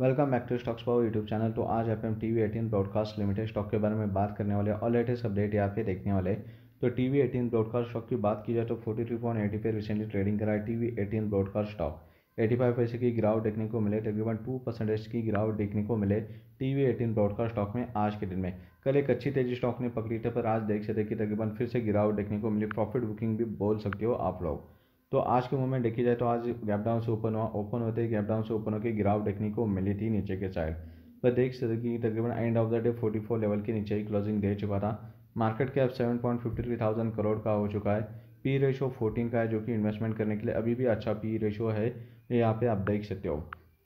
welcome back to stocks power YouTube channel तो आज आप एम T V eighteen broadcast limited stock के बारे में बात करने वाले और लेटेस्ट अपडेट यहाँ पे देखने वाले तो T V eighteen broadcast stock की बात की जाए तो फोर्टी थ्री पॉइंट एटी पे रिसेंटली ट्रेडिंग करा है T V eighteen broadcast stock eighty five पैसे की गिरावट देखने को मिले तकरीबन टू परसेंटेज की गिरावट देखने को मिले T V eighteen broadcast stock में आज के दिन में कल एक अच्छी तेजी स्टॉक ने पकड़ी थी पर आज देख सकते कि तकरीबन फिर से गिरावट देखने को मिली प्रॉफिट बुकिंग भी बोल सकते हो आप लोग तो आज के मोमेंट देखी जाए तो आज गैप डाउन से ओपन हुआ ओपन होते ही गैप डाउन से ओपन होकर गिरावट देखने को मिली थी नीचे के साइड पर तो देख सकते कि तकरीबन end of the day 44 level के नीचे ही क्लोजिंग दे चुका था market cap seven point fifty three thousand crore का हो चुका है पी रेशो फोर्टीन का है जो कि इन्वेस्टमेंट करने के लिए अभी भी अच्छा पी रेशो है यहाँ पे आप देख सकते हो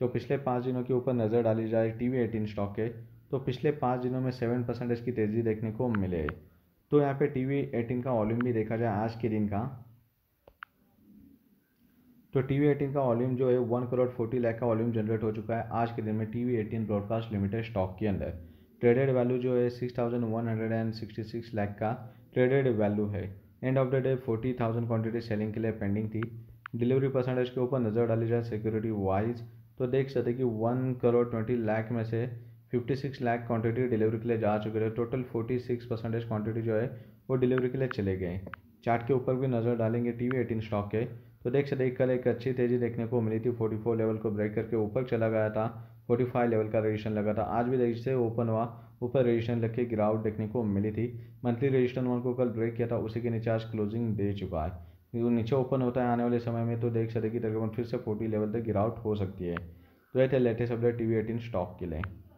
तो पिछले पाँच दिनों के ऊपर नज़र डाली जाए टी वी एटीन स्टॉक के तो पिछले पाँच दिनों में सेवन परसेंटेज की तेज़ी देखने को मिले तो यहाँ पे टी वी एटीन का वॉल्यूम भी देखा जाए आज के दिन का तो टी वी एटीन का वॉल्यूम जो है वन करोड़ फोर्टी लाख का वॉल्यूम जनरेट हो चुका है आज के दिन में T V eighteen broadcast limited stock के अंदर ट्रेडेड वैल्यू जो है six thousand one hundred and sixty six lakh का ट्रेडेड वैल्यू है end of the day forty thousand quantity selling के लिए पेंडिंग थी डिलीवरी परसेंटेज के ऊपर नज़र डाली जाए सिक्योरिटी वाइज तो देख सकते कि वन करोड़ ट्वेंटी लाख में से fifty six lakh quantity delivery के लिए जा चुके थे total forty six percentage quantity जो है वो डिलीवरी के लिए चले गए चार्ट के ऊपर भी नज़र डालेंगे टी वी एटीन स्टॉक के तो देख सकते कल एक अच्छी तेज़ी देखने को मिली थी 44 लेवल को ब्रेक करके ऊपर चला गया था 45 लेवल का रजिस्ट्रेशन लगा था आज भी देख से ओपन हुआ ऊपर रजिस्ट्रेशन लग के गिरावट देखने को मिली थी मंथली रजिस्ट्रेशन वन को कल ब्रेक किया था उसी के नीचे आज क्लोजिंग दे चुका है जो नीचे ओपन होता है आने वाले समय में तो देख सकते कि तकरीबन फिर से फोर्टी लेवल तक गिरावट हो सकती है तो ये थे latest update T V eighteen stock के लिए